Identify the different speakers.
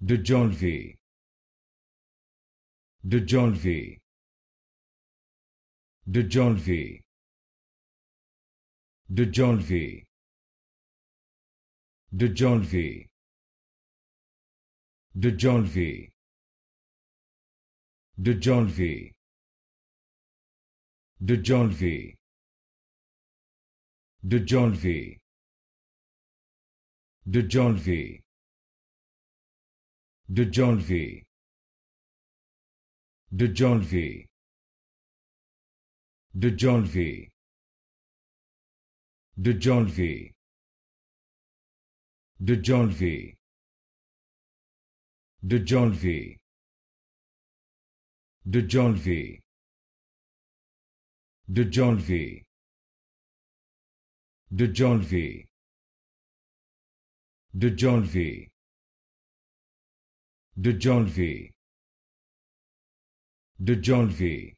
Speaker 1: De De De De De dissolve De dissolve De dissolve De dissolve De dissolve de janvier de janvier de janvier de janvier de janvier de janvier de janvier de janvier de janvier de janvier de Jolvi de Jolvi